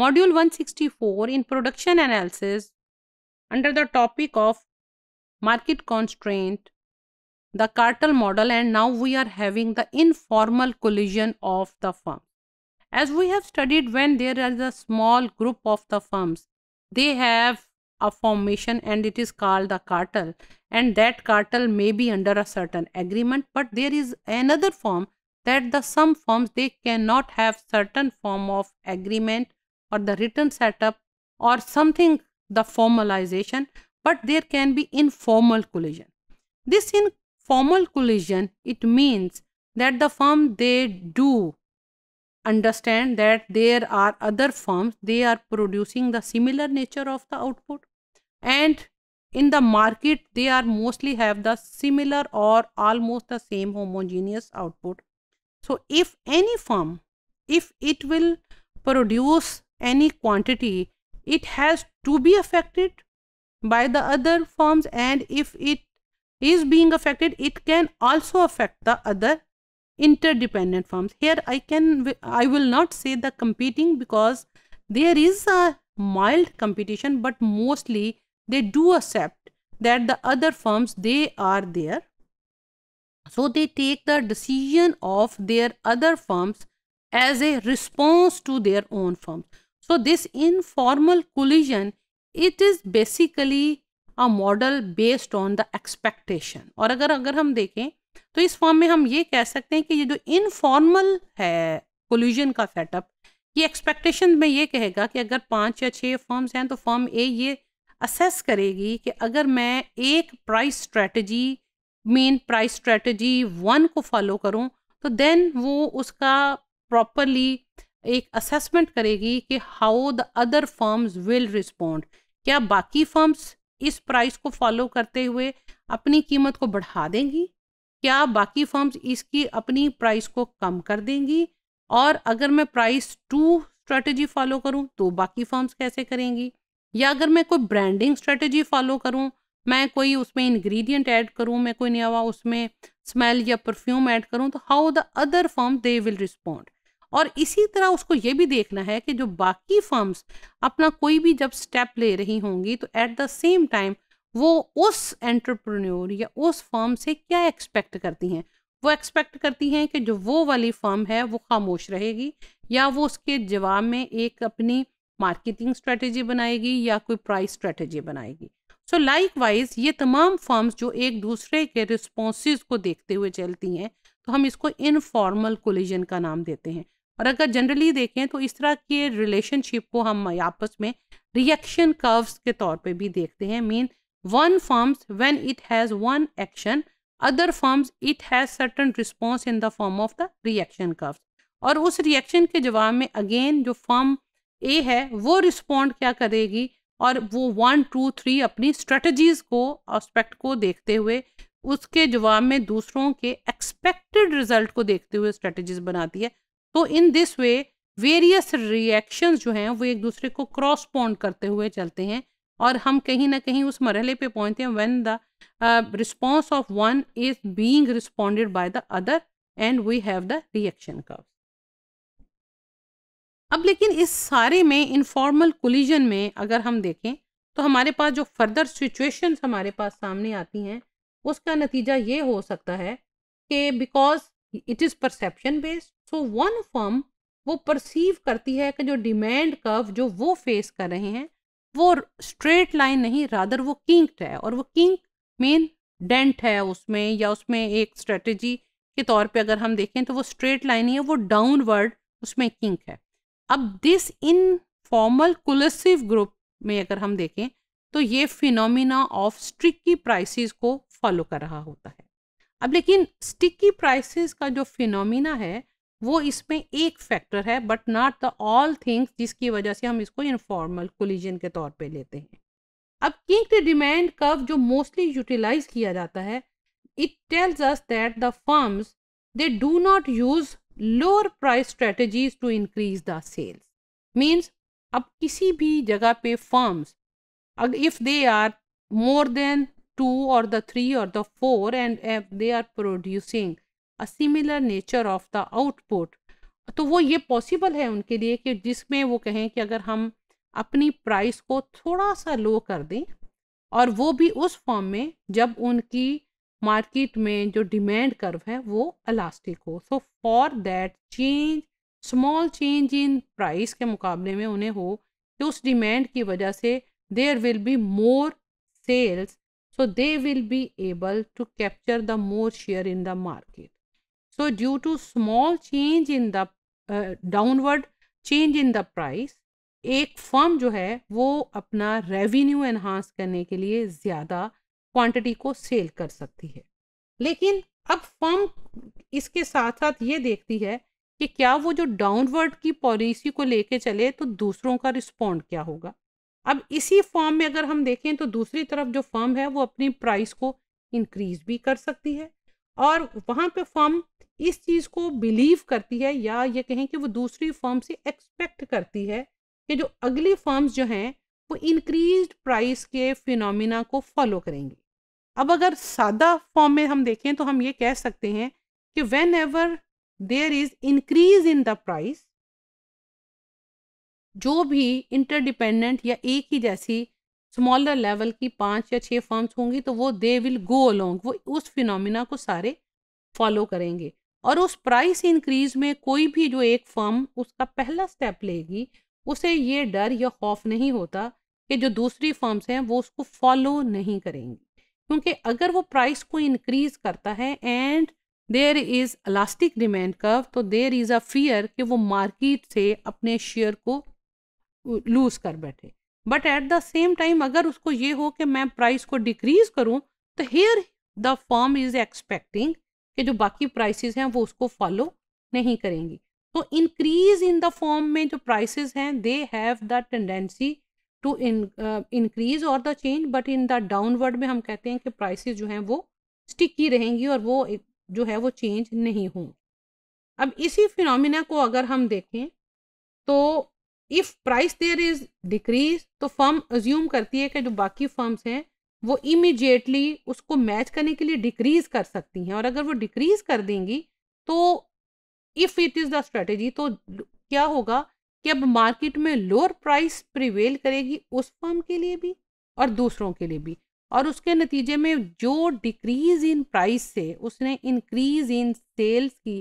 Module 164 in production analysis under the topic of market constraint, the cartel model and now we are having the informal collision of the firm. As we have studied when there is a small group of the firms, they have a formation and it is called the cartel and that cartel may be under a certain agreement but there is another form that the some firms they cannot have certain form of agreement or the written setup or something the formalization but there can be informal collision this informal collision it means that the firm they do understand that there are other firms they are producing the similar nature of the output and in the market they are mostly have the similar or almost the same homogeneous output so if any firm if it will produce any quantity, it has to be affected by the other firms and if it is being affected, it can also affect the other interdependent firms. Here I can, I will not say the competing because there is a mild competition but mostly they do accept that the other firms they are there so they take the decision of their other firms as a response to their own firms so this informal collision it is basically a model based on the expectation और अगर अगर हम देखें तो इस form में हम ये कह सकते हैं कि ये जो इनफॉर्मल है कोल्यूजन का सेटअप ये एक्सपेक्टेशन में ये कहेगा कि अगर पाँच या छः फॉर्म्स हैं तो फॉर्म ए ये असेस करेगी कि अगर मैं एक प्राइस स्ट्रेटजी मेन प्राइस स्ट्रेटजी वन को फॉलो करूं तो देन वो उसका प्रॉपरली एक असेसमेंट करेगी कि how the other firms will respond क्या बाकी फर्म्स इस प्राइस को फॉलो करते हुए अपनी कीमत को बढ़ा देंगी क्या बाकी फर्म्स इसकी अपनी प्राइस को कम कर देंगी और अगर मैं प्राइस टू स्ट्रेटजी फॉलो करूं तो बाकी फर्म्स कैसे करेंगी या अगर मैं कोई ब्रांडिंग स्ट्रेटजी फॉलो करूं मैं कोई उसमें इंग्रेडिएंट ऐड करूं मैं कोई नया उसमें स्मेल या परफ्यूम ऐड करूं तो how the other firm they will respond और इसी तरह उसको ये भी देखना है कि जो बाकी फर्म्स अपना कोई भी जब स्टेप ले रही होंगी तो एट द सेम टाइम वो उस एंटरप्रेन्योर या उस फर्म से क्या एक्सपेक्ट करती हैं वो एक्सपेक्ट करती हैं कि जो वो वाली फर्म है वो खामोश रहेगी या वो उसके जवाब में एक अपनी मार्केटिंग स्ट्रेटजी बनाएगी या कोई प्राइस स्ट्रेटजी बनाएगी सो लाइक वाइज ये तमाम फर्म्स जो एक दूसरे के रिस्पॉन्स को देखते हुए चलती हैं तो हम इसको इनफॉर्मल कोलिजन का नाम देते हैं और अगर जनरली देखें तो इस तरह के रिलेशनशिप को हम आपस में रिएक्शन कर्व्स के तौर पे भी देखते हैं mean one firms when it has one action other firms it has certain response in the form of the reaction curves और उस रिएक्शन के जवाब में अगेन जो फॉर्म ए है वो रिस्पॉन्ड क्या करेगी और वो वन टू थ्री अपनी स्ट्रेटजीज़ को आस्पेक्ट को देखते हुए उसके जवाब में दूसरों के एक्सपेक्टेड रिजल्ट को देखते हुए स्ट्रेटजीज बनाती है तो in this way various reactions जो हैं वो एक दूसरे को क्रॉस पॉन्ड करते हुए चलते हैं और हम कहीं ना कहीं उस मरहले पे पहुंचते हैं when the response of one is being responded by the other and we have the reaction curve अब लेकिन इस सारे में इनफॉर्मल कोलिजन में अगर हम देखें तो हमारे पास जो फर्दर सिचुएशन हमारे पास सामने आती हैं उसका नतीजा ये हो सकता है कि because it is perception based so one firm वो परसीव करती है कि जो डिमांड कर्व जो वो फेस कर रहे हैं वो स्ट्रेट लाइन नहीं रादर वो किंक्ड है और वो किंक मेन डेंट है उसमें या उसमें एक स्ट्रेटजी के तौर पे अगर हम देखें तो वो स्ट्रेट लाइन ही है वो डाउनवर्ड उसमें किंक है अब this informal collusive group में अगर हम देखें तो ये फिनोमिना ऑफ स्टिकी प्राइसेस को फॉलो कर रहा होता है अब लेकिन स्टिकी प्राइसेस का जो फिनोमिना है वो इसमें एक फैक्टर है but not the all things जिसकी वजह से हम इसको इनफॉर्मल कोलिजन के तौर पे लेते हैं अब द डिमांड कर्व जो मोस्टली यूटिलाइज किया जाता है it tells us that the firms they do not use lower price strategies to increase the sales means अब किसी भी जगह पे फर्म्स अगर if they are more than two और द थ्री और the four and they are producing a similar nature of the output तो वो ये पॉसिबल है उनके लिए कि जिसमें वो कहें कि अगर हम अपनी प्राइस को थोड़ा सा लो कर दें और वो भी उस फॉर्म में जब उनकी मार्केट में जो डिमांड कर्व है वो अलास्टिक हो so for that change small change in price के मुकाबले में उन्हें हो कि उस डिमांड की वजह से there will be more sales so they will be able to capture the more share in the market So due to small change in the downward change in the price एक firm जो है वो अपना revenue enhance करने के लिए ज़्यादा quantity को सेल कर सकती है लेकिन अब फर्म इसके साथ साथ ये देखती है कि क्या वो जो डाउनवर्ड की पॉलिसी को लेके चले तो दूसरों का रिस्पॉन्ड क्या होगा अब इसी फॉर्म में अगर हम देखें तो दूसरी तरफ जो फर्म है वो अपनी प्राइस को इंक्रीज भी कर सकती है और वहाँ पे फर्म इस चीज़ को बिलीव करती है या ये कहें कि वो दूसरी फर्म से एक्सपेक्ट करती है कि जो अगली फर्म्स जो हैं वो इंक्रीज प्राइस के फिनोमिना को फॉलो करेंगी अब अगर सादा फॉर्म में हम देखें तो हम ये कह सकते हैं कि whenever there is increase in the price जो भी इंटरडिपेंडेंट या एक ही जैसी स्मॉलर लेवल की पांच या छह फर्म्स होंगी तो वो दे विल गो अलोंग वो उस फिनोमिना को सारे फॉलो करेंगे और उस प्राइस इंक्रीज में कोई भी जो एक फर्म उसका पहला स्टेप लेगी उसे ये डर या खौफ नहीं होता कि जो दूसरी फर्म्स हैं वो उसको फॉलो नहीं करेंगी क्योंकि अगर वो प्राइस को इंक्रीज करता है and there is elastic demand curve तो देयर इज़ अ फियर कि वो मार्केट से अपने शेयर को लूज़ कर बैठे but at the same time अगर उसको ये हो कि मैं प्राइस को डिक्रीज करूँ तो here the firm is expecting कि जो बाकी प्राइसेस हैं वो उसको फॉलो नहीं करेंगी तो इंक्रीज इन द फॉर्म में जो प्राइसेस हैं they have the tendency to increase और the change but in the downward में हम कहते हैं कि प्राइसेस जो हैं वो स्टिकी रहेंगी और वो जो है वो चेंज नहीं होंगी अब इसी फिनोमिना को अगर हम देखें तो if price there is decrease तो फर्म अज्यूम करती है कि जो बाकी फर्म्स हैं वो इमीडिएटली उसको मैच करने के लिए डिक्रीज कर सकती हैं और अगर वो डिक्रीज कर देंगी तो if it is the strategy तो क्या होगा कि अब मार्केट में लोअर प्राइस प्रिवेल करेगी उस फर्म के लिए भी और दूसरों के लिए भी और उसके नतीजे में जो डिक्रीज इन प्राइस से उसने इंक्रीज इन सेल्स की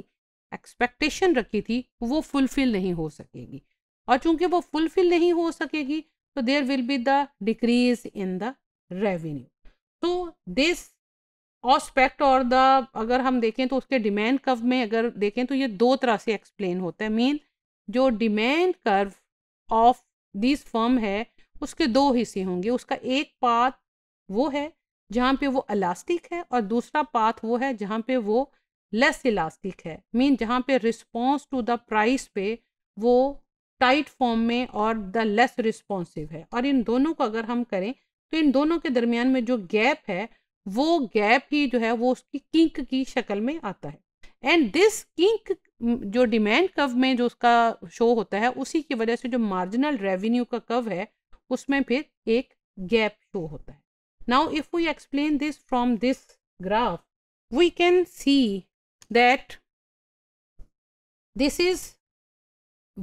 एक्सपेक्टेशन रखी थी वो फुलफिल नहीं हो सकेगी और चूंकि वो फुलफिल नहीं हो सकेगी तो there will be the decrease in the revenue तो दिस ऑस्पेक्ट और द अगर हम देखें तो उसके डिमांड कर्व में अगर देखें तो ये दो तरह से एक्सप्लेन होता है मीन जो demand curve of this firm है उसके दो हिस्से होंगे उसका एक पाथ वो है जहाँ पे वो इलास्टिक है और दूसरा पाथ वो है जहाँ पे वो लेस इलास्टिक है मीन जहाँ पे रिस्पॉन्स टू द प्राइस पे वो टाइट फॉर्म में और द लेस रिस्पॉन्सिव है और इन दोनों को अगर हम करें तो इन दोनों के दरमियान में जो गैप है वो गैप ही जो है वो उसकी किंक की शक्ल में आता है एंड दिस किंक जो डिमांड कव में जो उसका शो होता है उसी की वजह से जो मार्जिनल रेवेन्यू का कव है उसमें फिर एक गैप शो होता है if we explain this from this graph we can see that this is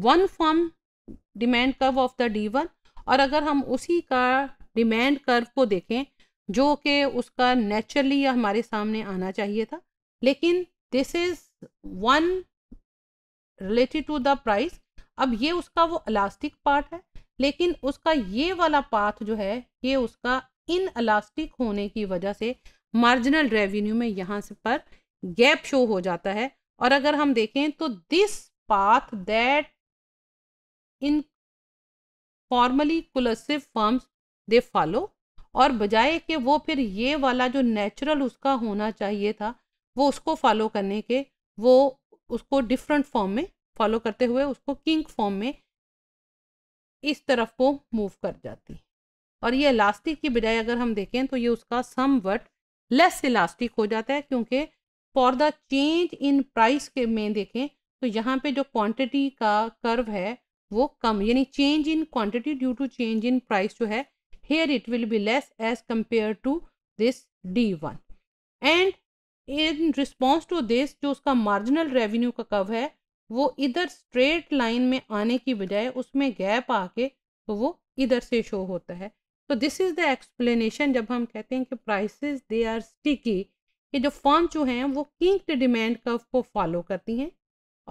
one form demand curve of the D one और अगर हम उसी का डिमांड कर्व को देखें जो कि उसका नेचुरली हमारे सामने आना चाहिए था लेकिन this is one related to the price अब ये उसका वो अलास्टिक पार्ट है लेकिन उसका ये वाला पाथ जो है ये उसका इन अलास्टिक होने की वजह से मार्जिनल रेवेन्यू में यहाँ से पर गैप शो हो जाता है और अगर हम देखें तो this path that informally collusive firms they follow और बजाय कि वो फिर ये वाला जो नेचुरल उसका होना चाहिए था वो उसको फॉलो करने के वो उसको डिफरेंट फॉर्म में फॉलो करते हुए उसको किंग फॉर्म में इस तरफ को मूव कर जाती है और ये इलास्टिक की बजाय अगर हम देखें तो ये उसका सम वट लेस इलास्टिक हो जाता है क्योंकि for the change in price के में देखें तो यहाँ पे जो क्वांटिटी का कर्व है वो कम यानी change in quantity due to change in price जो है Here it will be less as compared to this D1. And in response to this जो उसका मार्जिनल रेवेन्यू का कव है वो इधर स्ट्रेट लाइन में आने की बजाय उसमें गैप आके तो वो इधर से शो होता है तो दिस इज़ द एक्सप्लेनेशन जब हम कहते हैं कि प्राइसेस दे आर स्टिकी कि जो फॉर्म जो हैं वो किंक्ड डिमांड कर्व को फॉलो करती हैं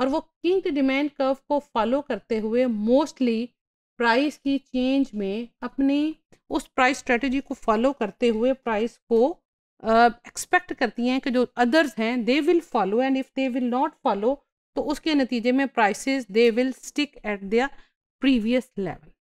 और वो किंक्ड डिमांड कर्व को फॉलो करते हुए मोस्टली प्राइस की चेंज में अपनी उस प्राइस स्ट्रेटजी को फॉलो करते हुए प्राइस को एक्सपेक्ट uh, करती हैं कि जो अदर्स हैं they will follow and if they will not follow तो उसके नतीजे में prices they will stick at their previous level